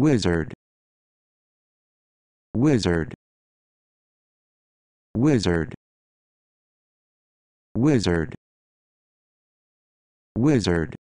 wizard wizard wizard wizard wizard